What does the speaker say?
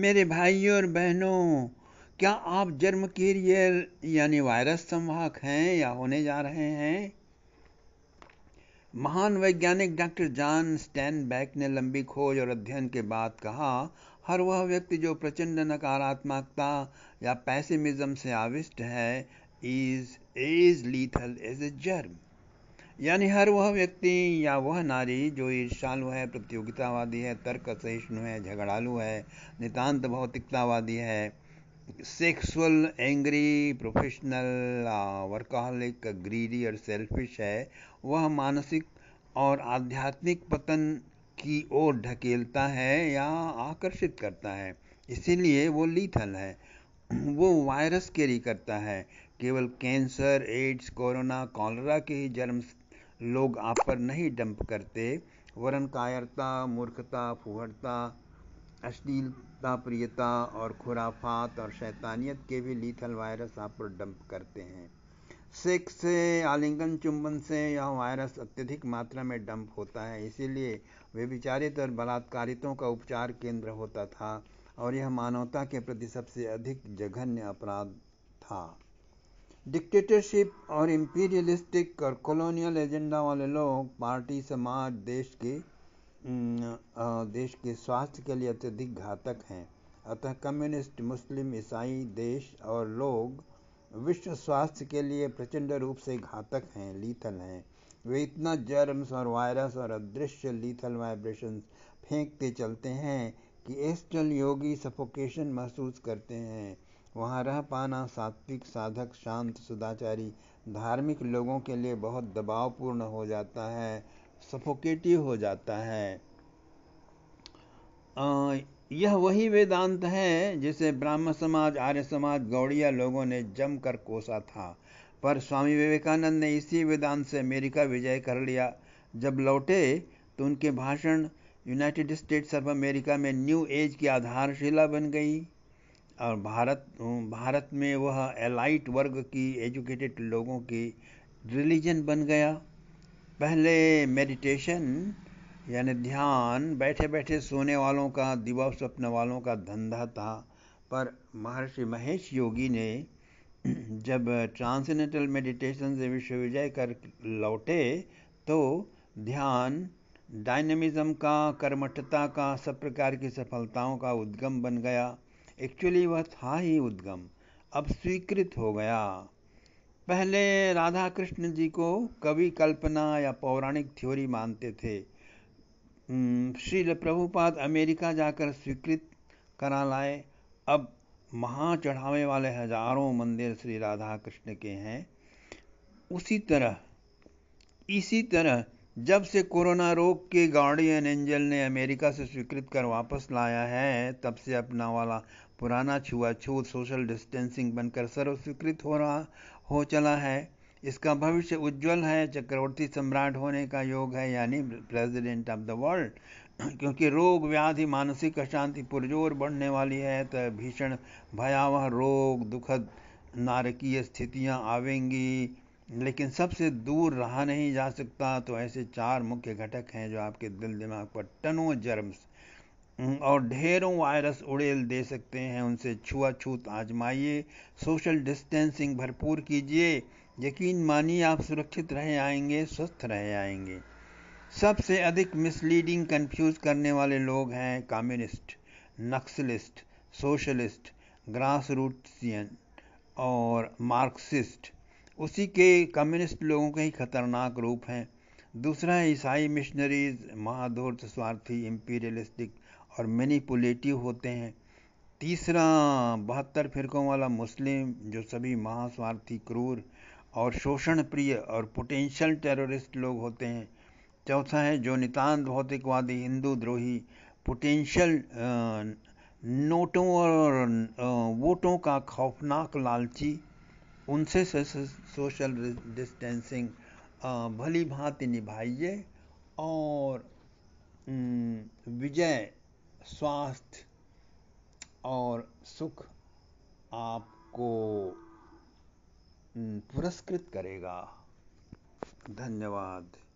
मेरे भाइयों और बहनों क्या आप जर्म कैरियर यानी वायरस संवाहक हैं या होने जा रहे हैं महान वैज्ञानिक डॉक्टर जॉन स्टैनबैक ने लंबी खोज और अध्ययन के बाद कहा हर वह व्यक्ति जो प्रचंड नकारात्मकता या पैसिमिज्म से आविष्ट है is as lethal as a germ यानी हर वह व्यक्ति या वह नारी जो ईर्षालु है प्रतियोगितावादी है तर्क सहिष्णु है झगड़ालू है नितांत भौतिकतावादी है sexual angry professional workaholic greedy और सेल्फिश है वह मानसिक और आध्यात्मिक पतन की ओर ढकेलता है या आकर्षित करता है इसीलिए वो लीथल है वो वायरस कैरी करता है केवल कैंसर एड्स कोरोना कॉलरा के ही जर्म लोग आप पर नहीं डंप करते वरन कायरता मूर्खता फुहरता अश्लीलता प्रियता और खुराफात और शैतानियत के भी लीथल वायरस आप पर डंप करते हैं सेक्स से आलिंगन चुंबन से यह वायरस अत्यधिक मात्रा में डंप होता है इसीलिए वे विचारित और बलात्कारितों का उपचार केंद्र होता था और यह मानवता के प्रति सबसे अधिक जघन्य अपराध था डिक्टेटरशिप और इम्पीरियलिस्टिक और कॉलोनियल एजेंडा वाले लोग पार्टी समाज देश के देश के स्वास्थ्य के लिए अत्यधिक घातक हैं अतः कम्युनिस्ट मुस्लिम ईसाई देश और लोग विश्व स्वास्थ्य के लिए प्रचंड रूप से घातक हैं लीथल हैं वे इतना जर्म्स और वायरस और अदृश्य लीथल वाइब्रेशन फेंकते चलते हैं कि एस्टल योगी सफोकेशन महसूस करते हैं वहाँ रह पाना सात्विक साधक शांत सदाचारी धार्मिक लोगों के लिए बहुत दबावपूर्ण हो जाता है सफोकेटिव हो जाता है आ, यह वही वेदांत है जिसे ब्राह्म समाज आर्य समाज गौड़िया लोगों ने जमकर कोसा था पर स्वामी विवेकानंद ने इसी वेदांत से अमेरिका विजय कर लिया जब लौटे तो उनके भाषण यूनाइटेड स्टेट्स ऑफ अमेरिका में न्यू एज की आधारशिला बन गई और भारत भारत में वह एलाइट वर्ग की एजुकेटेड लोगों की रिलीजन बन गया पहले मेडिटेशन यानी ध्यान बैठे बैठे सोने वालों का दिवा स्वप्न वालों का धंधा था पर महर्षि महेश योगी ने जब ट्रांसेंडेंटल मेडिटेशन से विश्वविजय कर लौटे तो ध्यान डायनेमिज्म का कर्मठता का सब प्रकार की सफलताओं का उद्गम बन गया एक्चुअली वह था ही उद्गम अब स्वीकृत हो गया पहले राधा कृष्ण जी को कवि कल्पना या पौराणिक थ्योरी मानते थे श्रील प्रभुपाद अमेरिका जाकर स्वीकृत करा लाए अब महा चढ़ावे वाले हजारों मंदिर श्री राधा कृष्ण के हैं उसी तरह इसी तरह जब से कोरोना रोग के गार्डियन एंजल ने अमेरिका से स्वीकृत कर वापस लाया है तब से अपना वाला पुराना छुआछूत सोशल डिस्टेंसिंग बनकर सर्वस्वीकृत हो रहा हो चला है इसका भविष्य उज्जवल है चक्रवर्ती सम्राट होने का योग है यानी प्रेसिडेंट ऑफ द वर्ल्ड क्योंकि रोग व्याधि मानसिक अशांति पुरजोर बढ़ने वाली है तो भीषण भयावह रोग दुखद नारकीय स्थितियां आवेंगी लेकिन सबसे दूर रहा नहीं जा सकता तो ऐसे चार मुख्य घटक हैं जो आपके दिल दिमाग पर टनों जर्म्स और ढेरों वायरस उड़ेल दे सकते हैं उनसे छुआछूत आजमाइए सोशल डिस्टेंसिंग भरपूर कीजिए यकीन मानिए आप सुरक्षित रहे आएंगे स्वस्थ रहे आएंगे सबसे अधिक मिसलीडिंग कंफ्यूज करने वाले लोग हैं communist naxalist socialist grass rootian और मार्क्सिस्ट उसी के कम्युनिस्ट लोगों के ही खतरनाक रूप हैं दूसरा है ईसाई मिशनरीज महाधूर्त स्वार्थी इम्पीरियलिस्टिक और मैनिपुलेटिव होते हैं तीसरा बहत्तर फिरकों वाला मुस्लिम जो सभी महास्वार्थी क्रूर और शोषण प्रिय और पोटेंशियल टेररिस्ट लोग होते हैं चौथा है जो नितान भौतिकवादी हिंदू द्रोही पोटेंशियल नोटों और वोटों का खौफनाक लालची उनसे सोशल डिस्टेंसिंग भली भांति निभाइए और विजय स्वास्थ्य और सुख आपको पुरस्कृत करेगा धन्यवाद